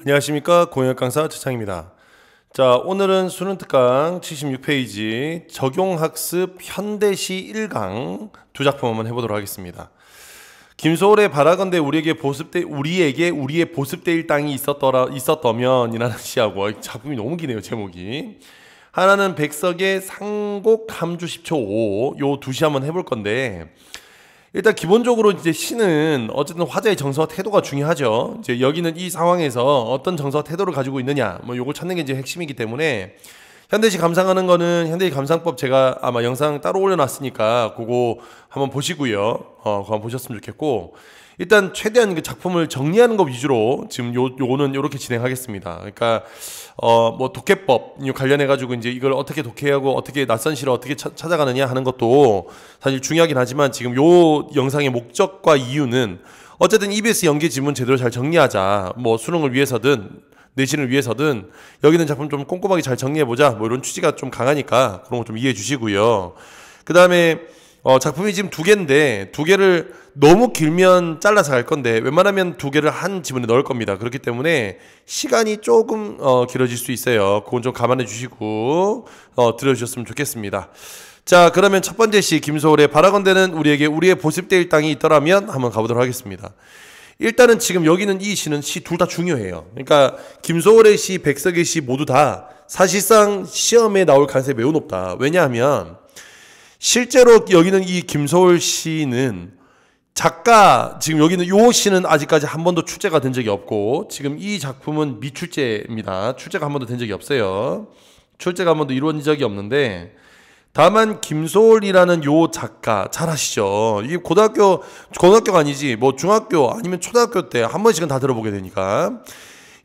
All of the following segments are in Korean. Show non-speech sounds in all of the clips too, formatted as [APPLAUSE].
안녕하십니까 공역 강사 최창입니다. 자 오늘은 수능 특강 76페이지 적용학습 현대시 1강 두 작품 한번 해보도록 하겠습니다. 김소월의 바라건대 우리에게 보습대 우리에게 우리의 보습대일 땅이 있었더라 있었더면이라는 시하고 작품이 너무 기네요 제목이 하나는 백석의 상곡 감주 10초 5 요 두 시 한번 해볼 건데 일단 기본적으로 이제 시는 어쨌든 화자의 정서와 태도가 중요하죠. 이제 여기는 이 상황에서 어떤 정서와 태도를 가지고 있느냐, 뭐 요걸 찾는 게 이제 핵심이기 때문에 현대시 감상하는 거는 현대시 감상법 제가 아마 영상 따로 올려놨으니까 그거 한번 보시고요. 어, 그거 한번 보셨으면 좋겠고 일단 최대한 그 작품을 정리하는 것 위주로 지금 요 요거는 요렇게 진행하겠습니다. 그러니까 어뭐 독해법 관련해 가지고 이제 이걸 어떻게 독해하고 어떻게 낯선 시를 어떻게 차, 찾아가느냐 하는 것도 사실 중요하긴 하지만 지금 요 영상의 목적과 이유는 어쨌든 EBS 연계 지문 제대로 잘 정리하자. 뭐 수능을 위해서든 내신을 위해서든 여기 있는 작품 좀 꼼꼼하게 잘 정리해보자 뭐 이런 취지가 좀 강하니까 그런 거 좀 이해해 주시고요. 그 다음에 어, 작품이 지금 두 개인데 두 개를 너무 길면 잘라서 갈 건데 웬만하면 두 개를 한 지문에 넣을 겁니다. 그렇기 때문에 시간이 조금 어, 길어질 수 있어요. 그건 좀 감안해 주시고 어, 들어주셨으면 좋겠습니다. 자 그러면 첫 번째 시 김소울의 바라건대는 우리에게 우리의 보습될 땅이 있더라면 한번 가보도록 하겠습니다. 일단은 지금 여기는 이 시는 시 둘 다 중요해요. 그러니까 김소월의 시, 백석의 시 모두 다 사실상 시험에 나올 가능성이 매우 높다. 왜냐하면 실제로 여기는 이 김소월 시는 작가 지금 여기는 요 시는 아직까지 한 번도 출제가 된 적이 없고 지금 이 작품은 미출제입니다. 출제가 한 번도 된 적이 없어요. 출제가 한 번도 이루어진 적이 없는데 다만 김소월이라는 요 작가 잘 아시죠? 이게 고등학교 고등학교가 아니지 뭐 중학교 아니면 초등학교 때 한 번씩은 다 들어보게 되니까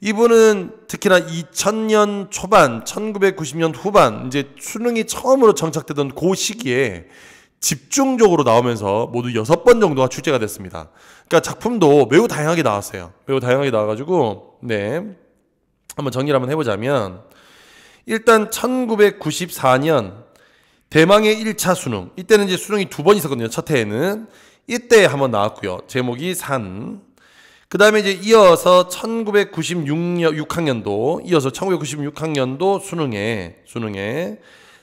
이분은 특히나 2000년 초반 1990년 후반 이제 수능이 처음으로 정착되던 그 시기에 집중적으로 나오면서 모두 여섯 번 정도가 출제가 됐습니다. 그러니까 작품도 매우 다양하게 나왔어요. 매우 다양하게 나와가지고 네 한번 정리를 한번 해보자면 일단 1994년 대망의 1차 수능. 이때는 이제 수능이 두 번 있었거든요. 첫 해에는. 이때 한번 나왔고요. 제목이 산. 그 다음에 이제 이어서 1996학년도, 이어서 1996학년도 수능에, 수능에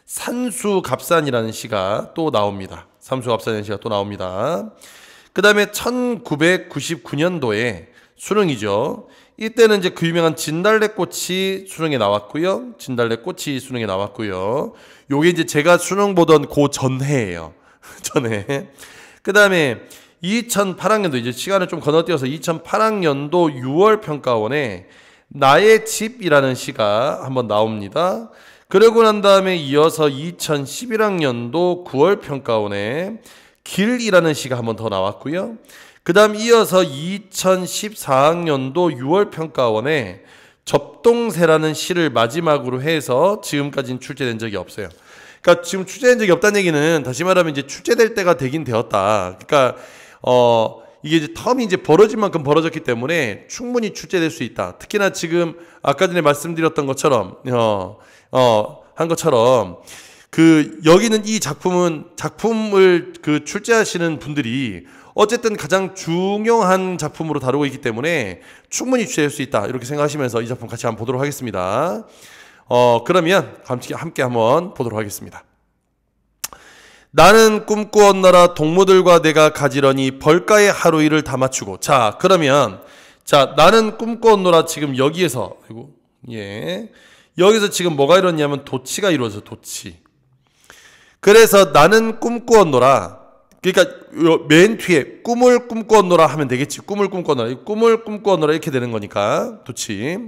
산수갑산이라는 시가 또 나옵니다. 산수갑산이라는 시가 또 나옵니다. 그 다음에 1999년도에 수능이죠. 이때는 이제 그 유명한 진달래꽃이 수능에 나왔고요. 진달래꽃이 수능에 나왔고요. 요게 이제 제가 수능 보던 고 전해예요. [LAUGHS] 전해. 그다음에 2008학년도 이제 시간을 좀 건너뛰어서 2008학년도 6월 평가원에 나의 집이라는 시가 한번 나옵니다. 그러고 난 다음에 이어서 2011학년도 9월 평가원에 길이라는 시가 한번 더 나왔고요. 그 다음 이어서 2014학년도 6월 평가원에 접동새라는 시를 마지막으로 해서 지금까지는 출제된 적이 없어요. 그러니까 지금 출제된 적이 없다는 얘기는 다시 말하면 이제 출제될 때가 되긴 되었다. 그러니까 어 이게 이제 텀이 이제 벌어진 만큼 벌어졌기 때문에 충분히 출제될 수 있다. 특히나 지금 아까 전에 말씀드렸던 것처럼 어어한 것처럼 그 여기는 이 작품은 작품을 그 출제하시는 분들이 어쨌든 가장 중요한 작품으로 다루고 있기 때문에 충분히 취할수 있다 이렇게 생각하시면서 이 작품 같이 한번 보도록 하겠습니다. 어 그러면 함께 한번 보도록 하겠습니다. 나는 꿈꾸었나라 동무들과 내가 가지런히 벌가의 하루 일을 다 마치고 자 그러면 자 나는 꿈꾸었노라 지금 여기에서 아이고 예 여기서 지금 뭐가 이렇냐면 도치가 이루어져 도치 그래서 나는 꿈꾸었노라 그러니까 맨 뒤에 꿈을 꿈꿔노라 하면 되겠지. 꿈을 꿈꿔노라. 꿈을 꿈꿔노라 이렇게 되는 거니까. 좋지.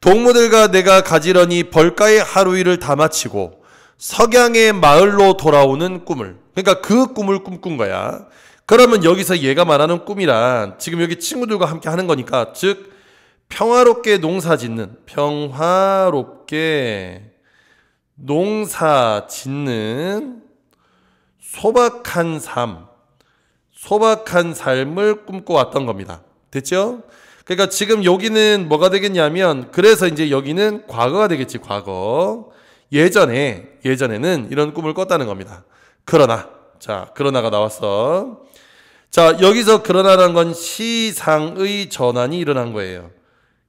동무들과 내가 가지런히 벌가의 하루 일을 다 마치고 석양의 마을로 돌아오는 꿈을. 그러니까 그 꿈을 꿈꾼 거야. 그러면 여기서 얘가 말하는 꿈이란 지금 여기 친구들과 함께 하는 거니까 즉 평화롭게 농사 짓는 평화롭게 농사 짓는 소박한 삶, 소박한 삶을 꿈꿔왔던 겁니다. 됐죠? 그러니까 지금 여기는 뭐가 되겠냐면 그래서 이제 여기는 과거가 되겠지 과거 예전에 예전에는 이런 꿈을 꿨다는 겁니다 그러나 자 그러나가 나왔어 자 여기서 그러나라는 건 시상의 전환이 일어난 거예요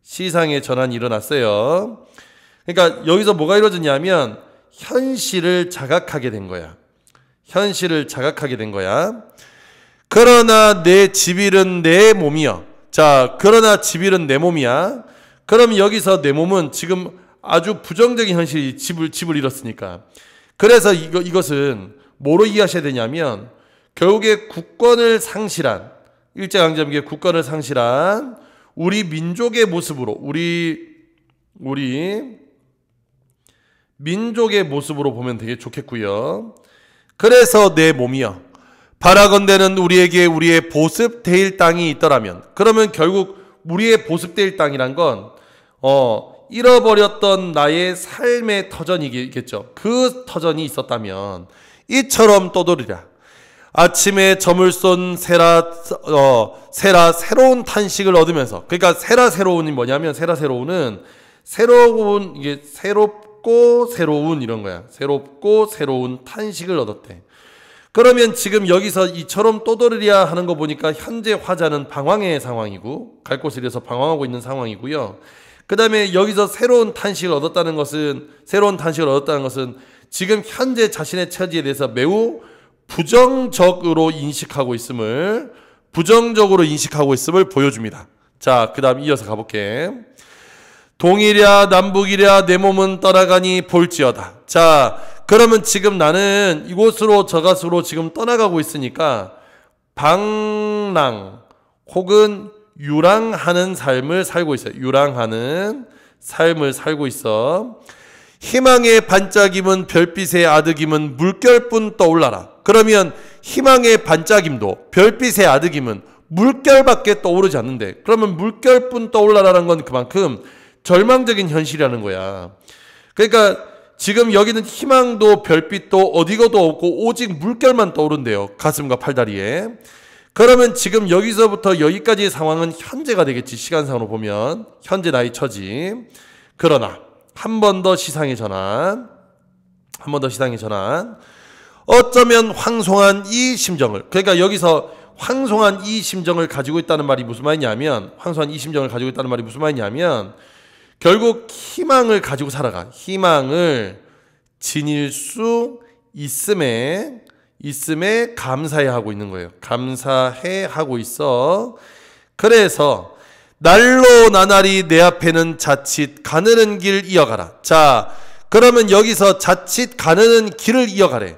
시상의 전환이 일어났어요 그러니까 여기서 뭐가 이루어졌냐면 현실을 자각하게 된 거야 현실을 자각하게 된 거야. 그러나 내 집일은 내몸이야 자, 그러나 집일은 내 몸이야. 그럼 여기서 내 몸은 지금 아주 부정적인 현실이 집을 집을 잃었으니까. 그래서 이거, 이것은 뭐로 이해하셔야 되냐면 결국에 국권을 상실한 일제강점기에 국권을 상실한 우리 민족의 모습으로 우리 우리 민족의 모습으로 보면 되게 좋겠고요. 그래서 내 몸이여 바라건대는 우리에게 우리의 보습대일 땅이 있더라면 그러면 결국 우리의 보습대일 땅이란 건 어, 잃어버렸던 나의 삶의 터전이겠죠. 그 터전이 있었다면 이처럼 떠돌이라. 아침에 점을 쏜 세라 어, 세라 새로운 탄식을 얻으면서 그러니까 세라 새로운이 뭐냐면 세라 새로운은 새로운 이게 새롭 새롭고 새로운 이런 거야. 새롭고 새로운 탄식을 얻었대. 그러면 지금 여기서 이처럼 또돌이야 하는 거 보니까 현재 화자는 방황의 상황이고 갈 곳을 잃어서 방황하고 있는 상황이고요. 그 다음에 여기서 새로운 탄식을 얻었다는 것은 새로운 탄식을 얻었다는 것은 지금 현재 자신의 처지에 대해서 매우 부정적으로 인식하고 있음을 부정적으로 인식하고 있음을 보여줍니다. 자, 그 다음 이어서 가볼게. 동이랴 남북이랴 내 몸은 떠나가니 볼지어다. 자, 그러면 지금 나는 이곳으로 저곳으로 지금 떠나가고 있으니까 방랑 혹은 유랑하는 삶을 살고 있어요. 유랑하는 삶을 살고 있어. 희망의 반짝임은 별빛의 아득임은 물결뿐 떠올라라. 그러면 희망의 반짝임도 별빛의 아득임은 물결밖에 떠오르지 않는데 그러면 물결뿐 떠올라라는 건 그만큼 절망적인 현실이라는 거야. 그러니까 지금 여기는 희망도 별빛도 어디가도 없고 오직 물결만 떠오른대요. 가슴과 팔다리에. 그러면 지금 여기서부터 여기까지의 상황은 현재가 되겠지. 시간상으로 보면. 현재 나의 처지. 그러나 한 번 더 시상의 전환. 한 번 더 시상의 전환. 어쩌면 황송한 이 심정을. 그러니까 여기서 황송한 이 심정을 가지고 있다는 말이 무슨 말이냐면 황송한 이 심정을 가지고 있다는 말이 무슨 말이냐면 결국 희망을 가지고 살아가. 희망을 지닐 수 있음에 있음에 감사해 하고 있는 거예요. 감사해 하고 있어. 그래서 날로 나날이 내 앞에는 자칫 가느는 길 이어가라. 자, 그러면 여기서 자칫 가느는 길을 이어가래.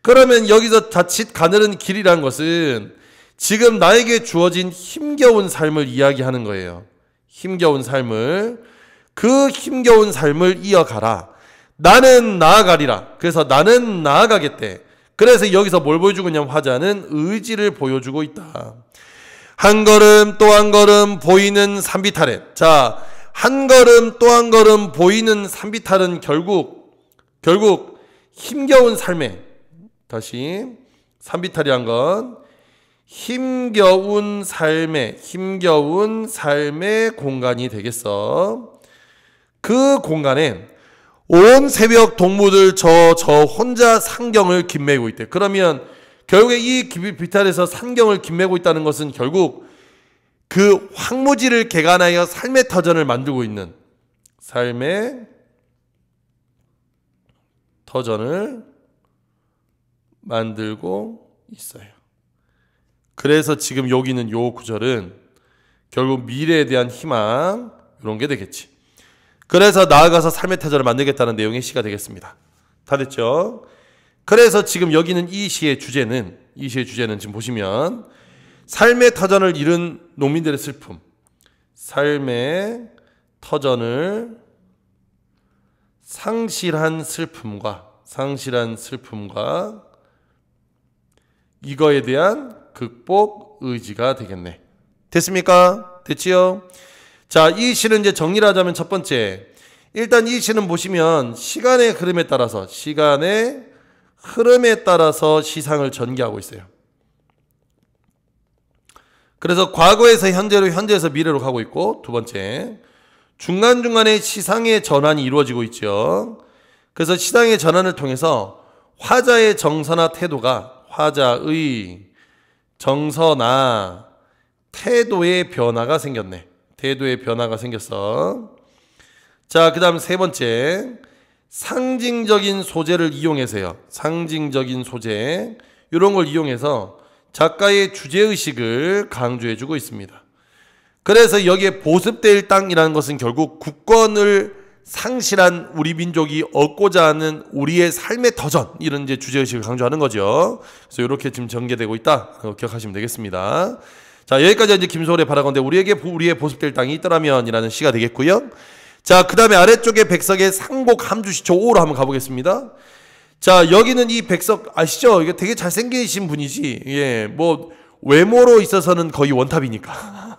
그러면 여기서 자칫 가느는 길이란 것은 지금 나에게 주어진 힘겨운 삶을 이야기하는 거예요. 힘겨운 삶을 그 힘겨운 삶을 이어가라. 나는 나아가리라. 그래서 나는 나아가겠대. 그래서 여기서 뭘 보여주고 있냐면 화자는 의지를 보여주고 있다. 한 걸음 또 한 걸음 보이는 산비탈에 자, 한 걸음 또 한 걸음 보이는 산비탈은 결국 결국 힘겨운 삶에 다시 산비탈이란 건 힘겨운 삶에 힘겨운 삶의 공간이 되겠어. 그 공간에 온 새벽 동무들 저, 저 혼자 상경을 김매고 있대. 그러면 결국에 이 비탈에서 상경을 김매고 있다는 것은 결국 그 황무지를 개간하여 삶의 터전을 만들고 있는 삶의 터전을 만들고 있어요. 그래서 지금 여기 있는 요 구절은 결국 미래에 대한 희망 이런 게 되겠지. 그래서 나아가서 삶의 태도를 만들겠다는 내용의 시가 되겠습니다. 다 됐죠? 그래서 지금 여기는 이 시의 주제는 이 시의 주제는 지금 보시면 삶의 터전을 잃은 농민들의 슬픔. 삶의 터전을 상실한 슬픔과 상실한 슬픔과 이거에 대한 극복 의지가 되겠네. 됐습니까? 됐지요? 자, 이 시는 이제 정리를 하자면 첫 번째. 일단 이 시는 보시면 시간의 흐름에 따라서, 시간의 흐름에 따라서 시상을 전개하고 있어요. 그래서 과거에서 현재로, 현재에서 미래로 가고 있고, 두 번째. 중간중간에 시상의 전환이 이루어지고 있죠. 그래서 시상의 전환을 통해서 화자의 정서나 태도가 화자의 정서나 태도의 변화가 생겼네. 태도의 변화가 생겼어. 자, 그 다음 세 번째. 상징적인 소재를 이용해서요. 상징적인 소재. 이런 걸 이용해서 작가의 주제의식을 강조해주고 있습니다. 그래서 여기에 보습될 땅이라는 것은 결국 국권을 상실한 우리 민족이 얻고자 하는 우리의 삶의 터전 이런 이제 주제의식을 강조하는 거죠. 그래서 이렇게 지금 전개되고 있다 기억하시면 되겠습니다. 자, 여기까지 이제 김소월의 바라건대 우리에게 우리의 보습될 땅이 있더라면이라는 시가 되겠고요. 자, 그다음에 아래쪽에 백석의 상복 함주시초 5로 한번 가보겠습니다. 자, 여기는 이 백석 아시죠? 이게 되게 잘생기신 분이지. 예, 뭐 외모로 있어서는 거의 원탑이니까.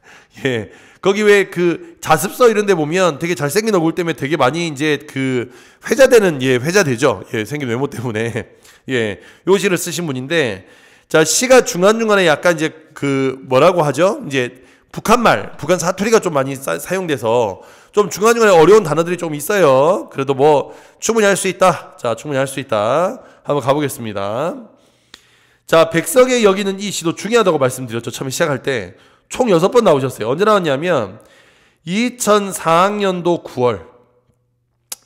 [LAUGHS] 예. 거기 왜 그 자습서 이런 데 보면 되게 잘생긴 얼굴 때문에 되게 많이 이제 그 회자되는 예, 회자되죠. 예, 생긴 외모 때문에. [LAUGHS] 예. 요 시를 쓰신 분인데 자, 시가 중간중간에 약간 이제 그 뭐라고 하죠? 이제 북한말, 북한 사투리가 좀 많이 사, 사용돼서 좀 중간중간에 어려운 단어들이 좀 있어요. 그래도 뭐 충분히 할 수 있다. 자, 충분히 할 수 있다. 한번 가보겠습니다. 자, 백석의 여기는 이 시도 중요하다고 말씀드렸죠. 처음에 시작할 때. 총 6번 나오셨어요. 언제 나왔냐면 2004학년도 9월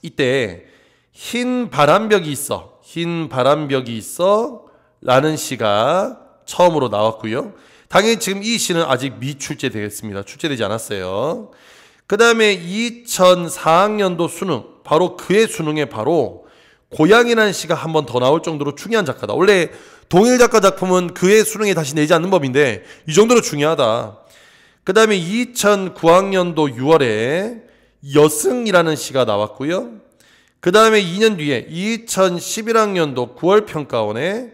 이때 흰 바람벽이 있어. 흰 바람벽이 있어. 라는 시가 처음으로 나왔고요. 당연히 지금 이 시는 아직 미출제 되겠습니다. 출제되지 않았어요. 그 다음에 2004학년도 수능, 바로 그의 수능에 바로 고향이라는 시가 한 번 더 나올 정도로 중요한 작가다. 원래 동일 작가 작품은 그의 수능에 다시 내지 않는 법인데 이 정도로 중요하다. 그 다음에 2009학년도 6월에 여승이라는 시가 나왔고요. 그 다음에 2년 뒤에 2011학년도 9월 평가원에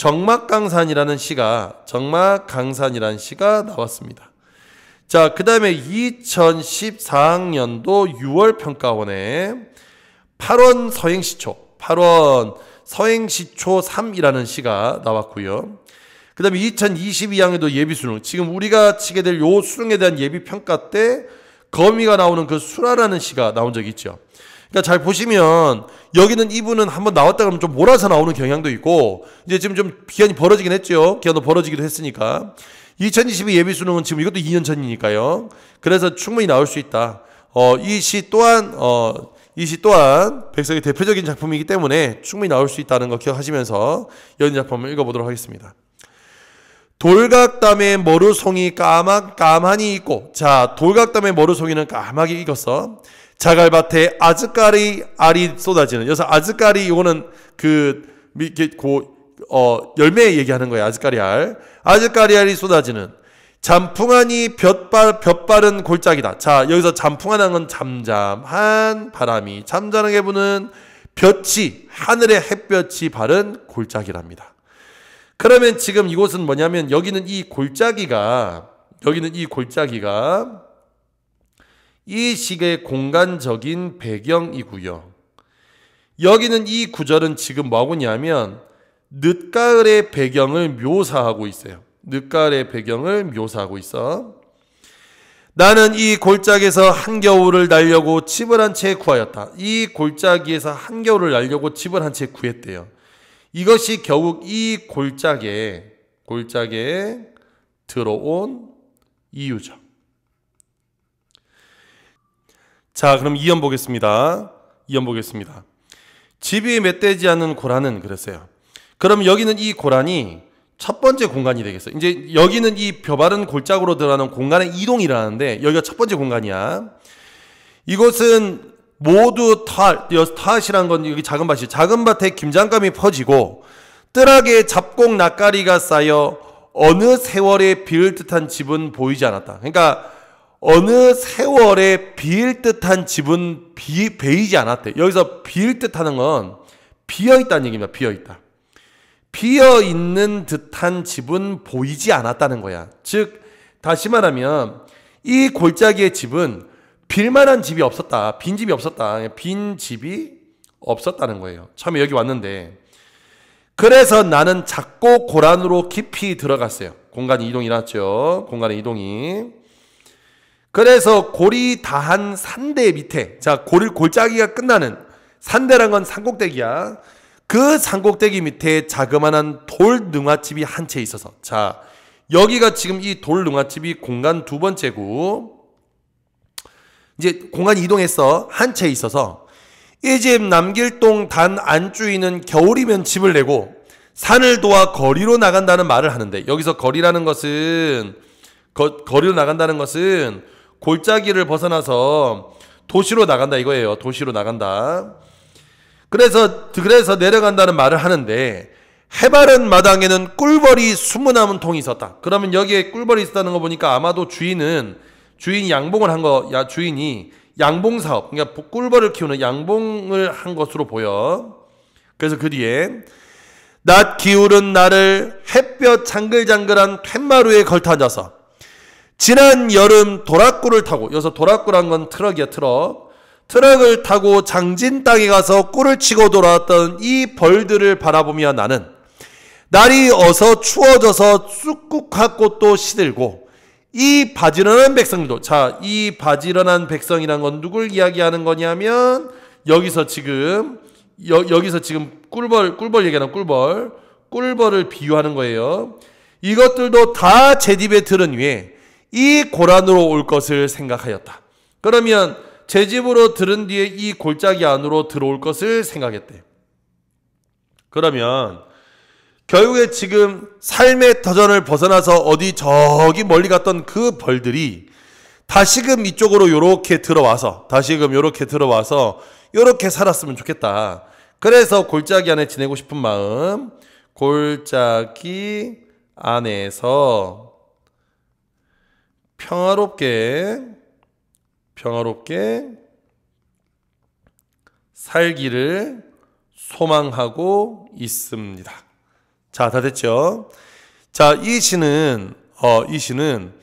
정막강산이라는 시가 정막강산이라는 시가 나왔습니다. 자, 그다음에 2014학년도 6월 평가원에 8원 서행시초 8원 서행시초 3이라는 시가 나왔고요. 그다음에 2022학년도 예비 수능 지금 우리가 치게 될 요 수능에 대한 예비 평가 때 거미가 나오는 그 수라라는 시가 나온 적이 있죠. 그러니까 잘 보시면 여기는 이분은 한번 나왔다 그러면 좀 몰아서 나오는 경향도 있고 이제 지금 좀 기한이 벌어지긴 했죠. 기한도 벌어지기도 했으니까 2022 예비 수능은 지금 이것도 2년 전이니까요. 그래서 충분히 나올 수 있다. 어, 이시 또한 어, 이시 또한 백석의 대표적인 작품이기 때문에 충분히 나올 수 있다는 거 기억하시면서 연 작품을 읽어보도록 하겠습니다. 돌각담에 머루송이 까막 까만이 있고 자 돌각담에 머루송이는 까마귀 익었어 자갈밭에 아즈까리 알이 쏟아지는 여기서 아즈까리 이거는 그이 어, 열매 얘기하는 거예요. 아즈까리 알. 아즈까리 알이 쏟아지는 잠풍하니 볕발 볕바른 골짜기다. 자, 여기서 잠풍하는 건 잠잠한 바람이 잠자는게 부는 볕이 하늘의 햇볕이 바른 골짜기랍니다. 그러면 지금 이곳은 뭐냐면 여기는 이 골짜기가 여기는 이 골짜기가 이 시의 계 공간적인 배경이고요. 여기는 이 구절은 지금 뭐하고냐면 늦가을의 배경을 묘사하고 있어요. 늦가을의 배경을 묘사하고 있어. 나는 이 골짜기에서 한겨울을 날려고 집을 한 채 구하였다. 이 골짜기에서 한겨울을 날려고 집을 한 채 구했대요. 이것이 결국 이 골짜기에 골짜기에 들어온 이유죠. 자, 그럼 이연 보겠습니다. 이연 보겠습니다. 집이 멧돼지 않은 고라는 그랬어요. 그럼 여기는 이 고란이 첫 번째 공간이 되겠어요. 이제 여기는 이 벼바른 골짜기로 들어가는 공간의 이동이 라는데 여기가 첫 번째 공간이야. 이곳은 모두 탓, 탓이란 건 여기 작은 밭이 작은 밭에 김장감이 퍼지고 뜰하게 잡곡 낯가리가 쌓여 어느 세월에 비를 듯한 집은 보이지 않았다. 그러니까 어느 세월에 비일 듯한 집은 비, 베이지 않았대. 여기서 비일 듯하는 건 비어 있다는 얘기입니다. 비어 있다. 비어 있는 듯한 집은 보이지 않았다는 거야. 즉 다시 말하면 이 골짜기의 집은 빌만한 집이 없었다. 빈 집이 없었다. 빈 집이 없었다는 거예요. 처음에 여기 왔는데 그래서 나는 작고 고란으로 깊이 들어갔어요. 공간이 이동이 났죠. 공간의 이동이. 그래서 골이 다한 산대 밑에 자 골을 골짜기가 끝나는 산대란 건 산꼭대기야. 그 산꼭대기 밑에 자그마한 돌 능화집이 한 채 있어서 자 여기가 지금 이 돌 능화집이 공간 두 번째고 이제 공간 이동해서 한 채 있어서 이 집 남길동 단 안주인은 겨울이면 집을 내고 산을 도와 거리로 나간다는 말을 하는데 여기서 거리라는 것은 거, 거리로 나간다는 것은 골짜기를 벗어나서 도시로 나간다 이거예요. 도시로 나간다. 그래서 그래서 내려간다는 말을 하는데 해바른 마당에는 꿀벌이 숨어남은 통이 있었다. 그러면 여기에 꿀벌이 있다는 었거 보니까 아마도 주인은 주인이 양봉을 한 거, 야 주인이 양봉 사업, 그러니까 꿀벌을 키우는 양봉을 한 것으로 보여. 그래서 그 뒤에 낮 기울은 나를 햇볕 장글장글한 툇마루에 걸터 앉아서 지난 여름 도라구를 타고 여기서 도라구란건 트럭이야 트럭 트럭을 타고 장진 땅에 가서 꿀을 치고 돌아왔던 이 벌들을 바라보며 나는 날이 어서 추워져서 쑥국화 고또 시들고 이 바지런한 백성도 자 이 바지런한 백성이란 건 누굴 이야기하는 거냐면 여기서 지금 여, 여기서 지금 꿀벌 꿀벌 얘기하는 꿀벌 꿀벌을 비유하는 거예요. 이것들도 다 제디베 들은 위에 이 고란으로 올 것을 생각하였다. 그러면 제 집으로 들은 뒤에 이 골짜기 안으로 들어올 것을 생각했대. 그러면 결국에 지금 삶의 터전을 벗어나서 어디 저기 멀리 갔던 그 벌들이 다시금 이쪽으로 요렇게 들어와서 다시금 요렇게 들어와서 요렇게 살았으면 좋겠다. 그래서 골짜기 안에 지내고 싶은 마음 골짜기 안에서 평화롭게 평화롭게 살기를 소망하고 있습니다. 자, 다 됐죠? 자, 이 시는 어, 이 시는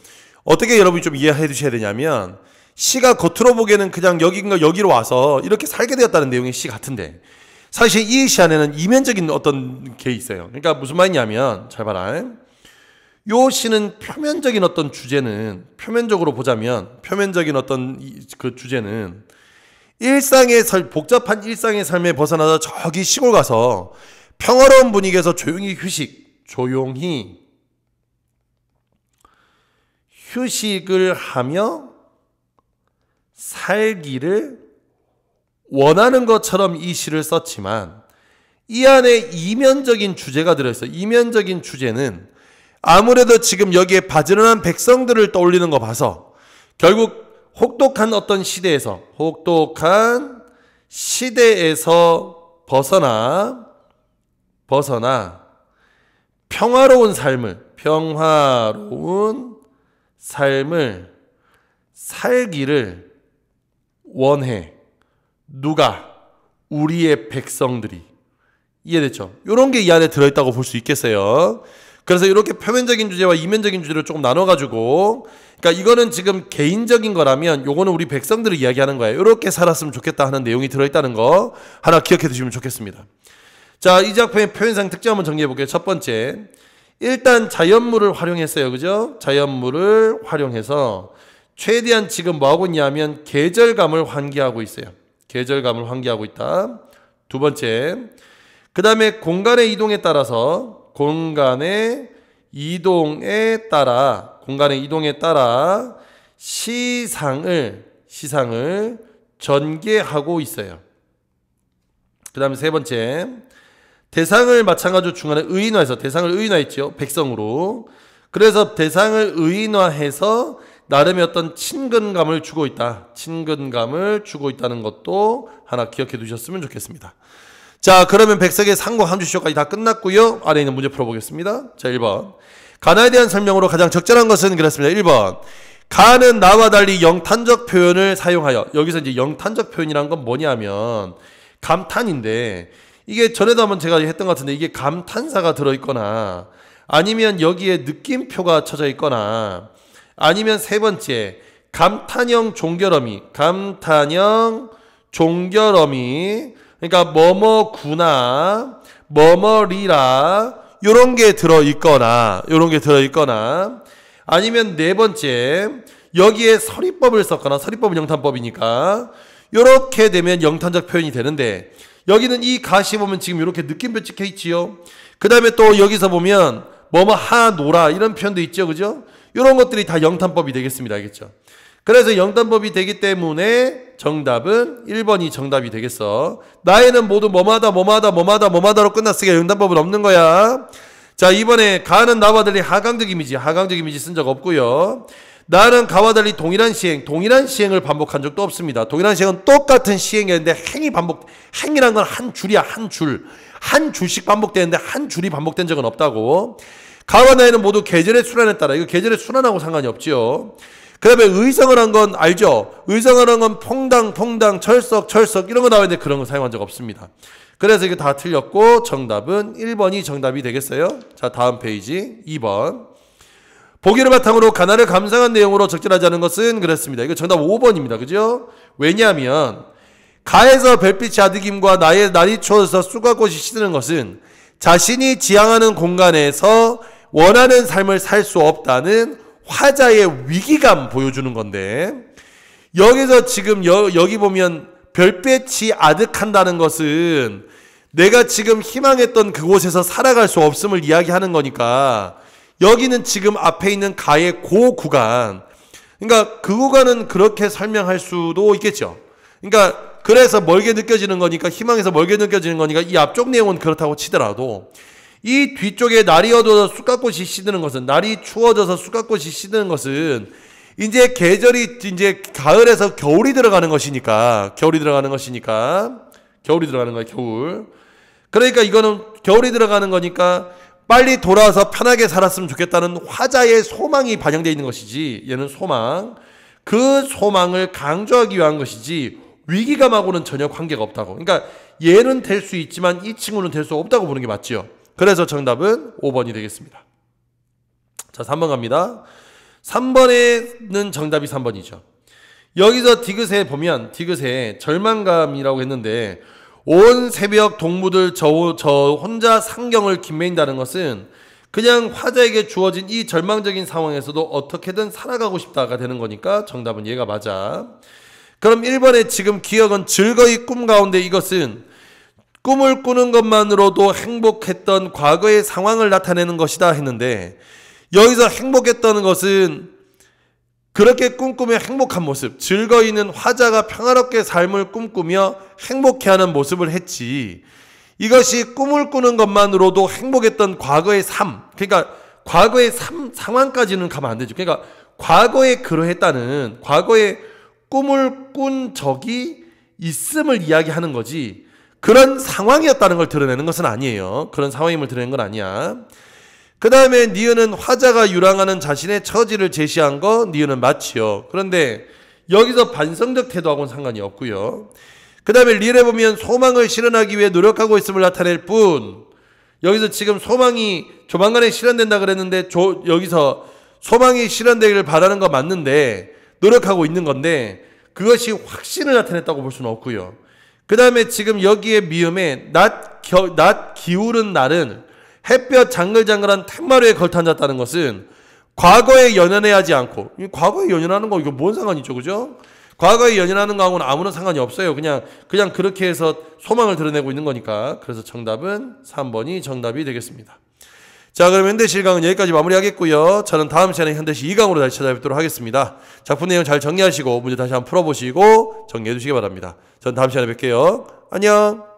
어떻게 여러분이 좀 이해해 주셔야 되냐면 시가 겉으로 보기에는 그냥 여기인가 여기로 와서 이렇게 살게 되었다는 내용의 시 같은데 사실 이 시 안에는 이면적인 어떤 게 있어요. 그러니까 무슨 말이냐면 잘 봐라. 요 시는 표면적인 어떤 주제는 표면적으로 보자면 표면적인 어떤 그 주제는 일상의 살 복잡한 일상의 삶에 벗어나서 저기 시골 가서 평화로운 분위기에서 조용히 휴식, 조용히 휴식을 하며 살기를 원하는 것처럼 이 시를 썼지만 이 안에 이면적인 주제가 들어있어요. 이면적인 주제는 아무래도 지금 여기에 바지런한 백성들을 떠올리는 거 봐서 결국 혹독한 어떤 시대에서 혹독한 시대에서 벗어나 벗어나 평화로운 삶을 평화로운 삶을 살기를 원해 누가 우리의 백성들이 이해됐죠? 이런 게 이 안에 들어있다고 볼 수 있겠어요. 그래서 이렇게 표면적인 주제와 이면적인 주제를 조금 나눠가지고, 그러니까 이거는 지금 개인적인 거라면, 요거는 우리 백성들을 이야기하는 거예요. 이렇게 살았으면 좋겠다 하는 내용이 들어있다는 거 하나 기억해 두시면 좋겠습니다. 자, 이 작품의 표현상 특징 한번 정리해 볼게요. 첫 번째, 일단 자연물을 활용했어요, 그죠? 자연물을 활용해서 최대한 지금 뭐 하고 있냐면 계절감을 환기하고 있어요. 계절감을 환기하고 있다. 두 번째, 그 다음에 공간의 이동에 따라서 공간의 이동에 따라 공간의 이동에 따라 시상을 시상을 전개하고 있어요. 그다음에 세 번째 대상을 마찬가지로 중간에 의인화해서 대상을 의인화했죠 백성으로 그래서 대상을 의인화해서 나름의 어떤 친근감을 주고 있다 친근감을 주고 있다는 것도 하나 기억해 두셨으면 좋겠습니다. 자, 그러면 백석의 상고 함주쇼까지 다 끝났고요. 아래 있는 문제 풀어보겠습니다. 자, 1번. 가나에 대한 설명으로 가장 적절한 것은 그렇습니다. 1번. 가는 나와 달리 영탄적 표현을 사용하여 여기서 이제 영탄적 표현이란 건 뭐냐면 감탄인데 이게 전에도 한번 제가 했던 것 같은데 이게 감탄사가 들어있거나 아니면 여기에 느낌표가 쳐져 있거나 아니면 세 번째 감탄형 종결어미 감탄형 종결어미 그러니까 뭐뭐구나 뭐뭐리라 요런 게 들어 있거나 요런 게 들어 있거나 아니면 네 번째 여기에 서리법을 썼거나 서리법은 영탄법이니까 요렇게 되면 영탄적 표현이 되는데 여기는 이 가시 보면 지금 요렇게 느낌표 찍혀 있지요. 그 다음에 또 여기서 보면 뭐뭐 하노라 이런 표현도 있죠. 그죠? 요런 것들이 다 영탄법이 되겠습니다. 알겠죠? 그래서 영단법이 되기 때문에 정답은 1번이 정답이 되겠어. 나에는 모두 뭐마다 뭐마다 뭐마다 뭐마다로 끝났으니까 영단법은 없는 거야. 자 이번에 가는 나와 달리 하강적 이미지 하강적 이미지 쓴 적 없고요. 나는 가와 달리 동일한 시행, 동일한 시행을 반복한 적도 없습니다. 동일한 시행은 똑같은 시행이었는데 행이 반복, 행이란 건 한 줄이야, 한 줄. 한 줄씩 반복되는데 한 줄이 반복된 적은 없다고. 가와 나에는 모두 계절의 순환에 따라, 이거 계절의 순환하고 상관이 없지요. 그 다음에 의성을 한 건 알죠? 의성을 한 건 퐁당, 퐁당, 철석, 철석 이런 거 나오는데 그런 거 사용한 적 없습니다. 그래서 이게 다 틀렸고 정답은 1번이 정답이 되겠어요. 자 다음 페이지 2번. 보기를 바탕으로 가나를 감상한 내용으로 적절하지 않은 것은 그랬습니다. 이거 정답 5번입니다. 그죠? 왜냐하면 가에서 별빛이 아득임과 나의 날이 추워서 쑥갓꽃이 시드는 것은 자신이 지향하는 공간에서 원하는 삶을 살 수 없다는 화자의 위기감 보여주는 건데 여기서 지금 여, 여기 보면 별빛이 아득한다는 것은 내가 지금 희망했던 그곳에서 살아갈 수 없음을 이야기하는 거니까 여기는 지금 앞에 있는 가의 고 구간 그러니까 그 구간은 그렇게 설명할 수도 있겠죠. 그러니까 그래서 멀게 느껴지는 거니까 희망에서 멀게 느껴지는 거니까 이 앞쪽 내용은 그렇다고 치더라도 이 뒤쪽에 날이 어두워서 쑥갓꽃이 시드는 것은 날이 추워져서 쑥갓꽃이 시드는 것은 이제 계절이 이제 가을에서 겨울이 들어가는 것이니까 겨울이 들어가는 것이니까 겨울이 들어가는 거야 겨울 그러니까 이거는 겨울이 들어가는 거니까 빨리 돌아와서 편하게 살았으면 좋겠다는 화자의 소망이 반영되어 있는 것이지 얘는 소망 그 소망을 강조하기 위한 것이지 위기감하고는 전혀 관계가 없다고 그러니까 얘는 될 수 있지만 이 친구는 될 수 없다고 보는 게 맞지요 그래서 정답은 5번이 되겠습니다. 자, 3번 갑니다. 3번에는 정답이 3번이죠. 여기서 디귿에 보면 디귿에 절망감이라고 했는데 온 새벽 동무들 저, 저 혼자 상경을 김매인다는 것은 그냥 화자에게 주어진 이 절망적인 상황에서도 어떻게든 살아가고 싶다가 되는 거니까 정답은 얘가 맞아. 그럼 1번에 지금 기억은 즐거이 꿈 가운데 이것은 꿈을 꾸는 것만으로도 행복했던 과거의 상황을 나타내는 것이다 했는데 여기서 행복했던 것은 그렇게 꿈꾸며 행복한 모습, 즐거이는 화자가 평화롭게 삶을 꿈꾸며 행복해하는 모습을 했지. 이것이 꿈을 꾸는 것만으로도 행복했던 과거의 삶, 그러니까 과거의 삶 상황까지는 가면 안 되죠. 그러니까 과거에 그러했다는 과거에 꿈을 꾼 적이 있음을 이야기하는 거지. 그런 상황이었다는 걸 드러내는 것은 아니에요. 그런 상황임을 드러낸 건 아니야. 그 다음에 니은은 화자가 유랑하는 자신의 처지를 제시한 거 니은은 맞지요. 그런데 여기서 반성적 태도하고는 상관이 없고요. 그 다음에 리을에 보면 소망을 실현하기 위해 노력하고 있음을 나타낼 뿐 여기서 지금 소망이 조만간에 실현된다 그랬는데 조, 여기서 소망이 실현되기를 바라는 거 맞는데 노력하고 있는 건데 그것이 확신을 나타냈다고 볼 수는 없고요. 그 다음에 지금 여기에 미음에 낮, 겨, 낮 기울은 날은 햇볕 장글장글한 텐마루에 걸터앉았다는 것은 과거에 연연해 하지 않고 과거에 연연하는 거 이거 뭔 상관이죠 그죠? 과거에 연연하는 거하고는 아무런 상관이 없어요. 그냥 그냥 그렇게 해서 소망을 드러내고 있는 거니까. 그래서 정답은 3번이 정답이 되겠습니다. 자, 그럼 현대시 1강은 여기까지 마무리하겠고요. 저는 다음 시간에 현대시 2강으로 다시 찾아뵙도록 하겠습니다. 작품 내용 잘 정리하시고 문제 다시 한번 풀어보시고 정리해 주시기 바랍니다. 전 다음 시간에 뵐게요. 안녕!